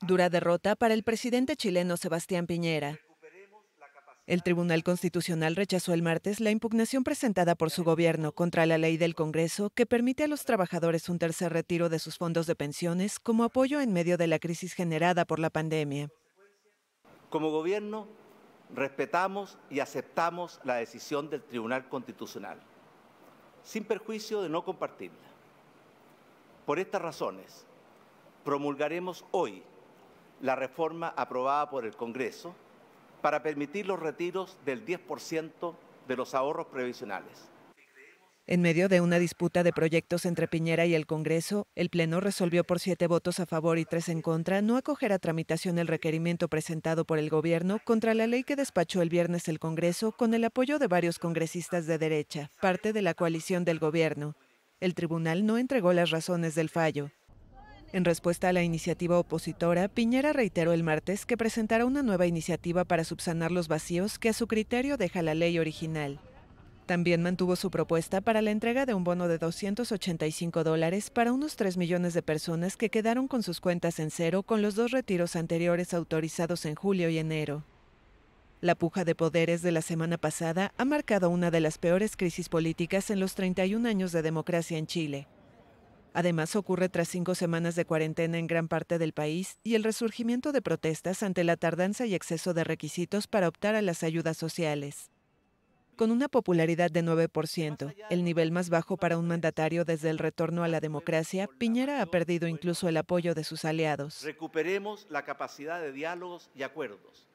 Dura derrota para el presidente chileno Sebastián Piñera. El Tribunal Constitucional rechazó el martes la impugnación presentada por su gobierno contra la ley del Congreso que permite a los trabajadores un tercer retiro de sus fondos de pensiones como apoyo en medio de la crisis generada por la pandemia. Como gobierno, respetamos y aceptamos la decisión del Tribunal Constitucional, sin perjuicio de no compartirla. Por estas razones, promulgaremos hoy la reforma aprobada por el Congreso para permitir los retiros del 10% de los ahorros previsionales. En medio de una disputa de proyectos entre Piñera y el Congreso, el Pleno resolvió por siete votos a favor y tres en contra no acoger a tramitación el requerimiento presentado por el Gobierno contra la ley que despachó el viernes el Congreso con el apoyo de varios congresistas de derecha, parte de la coalición del Gobierno. El tribunal no entregó las razones del fallo. En respuesta a la iniciativa opositora, Piñera reiteró el martes que presentará una nueva iniciativa para subsanar los vacíos que a su criterio deja la ley original. También mantuvo su propuesta para la entrega de un bono de 285 dólares para unos 3 millones de personas que quedaron con sus cuentas en cero con los dos retiros anteriores autorizados en julio y enero. La puja de poderes de la semana pasada ha marcado una de las peores crisis políticas en los 31 años de democracia en Chile. Además, ocurre tras cinco semanas de cuarentena en gran parte del país y el resurgimiento de protestas ante la tardanza y exceso de requisitos para optar a las ayudas sociales. Con una popularidad de 9%, el nivel más bajo para un mandatario desde el retorno a la democracia, Piñera ha perdido incluso el apoyo de sus aliados. Recuperemos la capacidad de diálogos y acuerdos